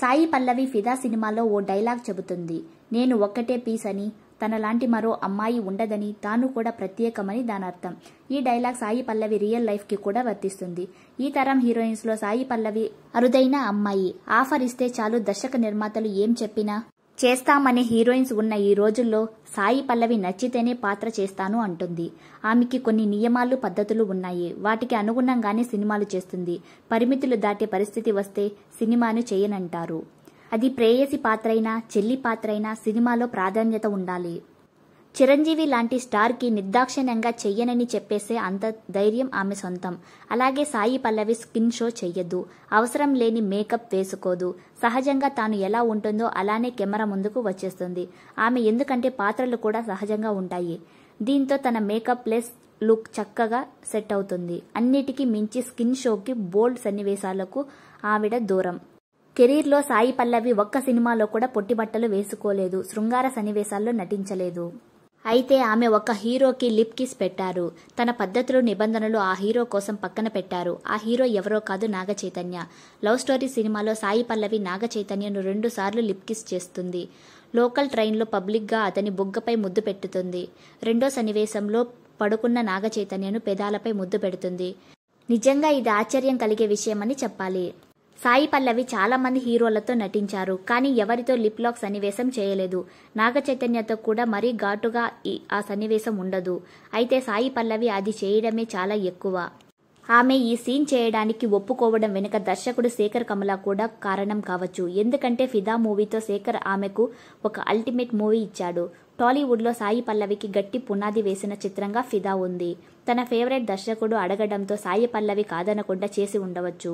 సాయి పల్లవి ఫిదా సినిమాలో ఓ డైలాగ్ చెబుతుంది నేను ఒక్కటే పీస్ అని తనలాంటి మరో అమ్మాయి ఉండదని తాను కూడా ప్రత్యేకమని దాని అర్థం ఈ డైలాగ్ సాయి పల్లవి రియల్ లైఫ్కి కూడా వర్తిస్తుంది ఈ తరం హీరోయిన్స్లో సాయి పల్లవి అరుదైన అమ్మాయి ఆఫర్ ఇస్తే చాలు దర్శక నిర్మాతలు ఏం చెప్పినా చేస్తామనే హీరోయిన్స్ ఉన్న ఈ రోజుల్లో సాయి పల్లవి నచ్చితేనే పాత్ర చేస్తాను అంటుంది ఆమెకి కొన్ని నియమాలు పద్ధతులు ఉన్నాయి వాటికి అనుగుణంగానే సినిమాలు చేస్తుంది పరిమితులు దాటే పరిస్థితి వస్తే సినిమాను చేయనంటారు అది ప్రేయసి పాత్రైనా చెల్లి పాత్రైనా సినిమాలో ప్రాధాన్యత ఉండాలి చిరంజీవి లాంటి స్టార్కి నిర్దాక్షిణ్యంగా చెయ్యనని చెప్పేసే అంత ధైర్యం ఆమె సొంతం అలాగే సాయి పల్లవి స్కిన్ షో చెయ్యదు అవసరం లేని మేకప్ వేసుకోదు సహజంగా తాను ఎలా ఉంటుందో అలానే కెమెరా ముందుకు వచ్చేస్తుంది ఆమె ఎందుకంటే పాత్రలు కూడా సహజంగా ఉంటాయి దీంతో తన మేకప్ ప్లేస్ లుక్ చక్కగా సెట్ అవుతుంది అన్నిటికీ మించి స్కిన్ షోకి బోల్డ్ సన్నివేశాలకు ఆవిడ దూరం కెరీర్లో సాయి పల్లవి ఒక్క సినిమాలో కూడా పొట్టిబట్టలు వేసుకోలేదు శృంగార సన్నివేశాల్లో నటించలేదు అయితే ఆమె ఒక హీరోకి లిప్ కిస్ పెట్టారు తన పద్ధతులు నిబంధనలు ఆ హీరో కోసం పక్కన పెట్టారు ఆ హీరో ఎవరో కాదు నాగ చైతన్య లవ్ స్టోరీ సినిమాలో సాయి పల్లవి నాగ చైతన్యను సార్లు లిప్ కిస్ చేస్తుంది లోకల్ ట్రైన్లో పబ్లిక్గా అతని బుగ్గపై ముద్దు పెట్టుతుంది రెండో సన్నివేశంలో పడుకున్న నాగ చైతన్యను పెదాలపై ముద్దు పెడుతుంది నిజంగా ఇది ఆశ్చర్యం కలిగే విషయమని చెప్పాలి సాయి పల్లవి చాలా మంది హీరోలతో నటించారు కానీ ఎవరితో లిప్ లాక్ సన్నివేశం చేయలేదు నాగ చైతన్యతో కూడా మరీ ఘాటుగా ఆ సన్నివేశం ఉండదు అయితే సాయి పల్లవి అది చేయడమే చాలా ఎక్కువ ఆమె ఈ సీన్ చేయడానికి ఒప్పుకోవడం వెనుక దర్శకుడు శేఖర్ కమల కూడా కారణం కావచ్చు ఎందుకంటే ఫిదా మూవీతో శేఖర్ ఆమెకు ఒక అల్టిమేట్ మూవీ ఇచ్చాడు టాలీవుడ్లో సాయి పల్లవికి గట్టి పునాది వేసిన చిత్రంగా ఫిదా ఉంది తన ఫేవరెట్ దర్శకుడు అడగడంతో సాయి పల్లవి కాదనకుండా చేసి ఉండవచ్చు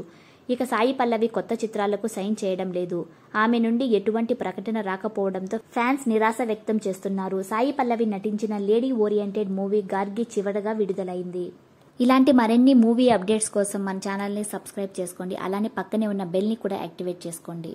ఇక సాయి పల్లవి కొత్త చిత్రాలకు సైన్ చేయడం లేదు ఆమె నుండి ఎటువంటి ప్రకటన రాకపోవడంతో ఫ్యాన్స్ నిరాశ వ్యక్తం చేస్తున్నారు సాయి పల్లవి నటించిన లేడీ ఓరియంటెడ్ మూవీ గార్గి చివరగా విడుదలైంది ఇలాంటి మరిన్ని మూవీ అప్డేట్స్ కోసం మన ఛానల్ని సబ్స్క్రైబ్ చేసుకోండి అలానే పక్కనే ఉన్న బెల్ని కూడా యాక్టివేట్ చేసుకోండి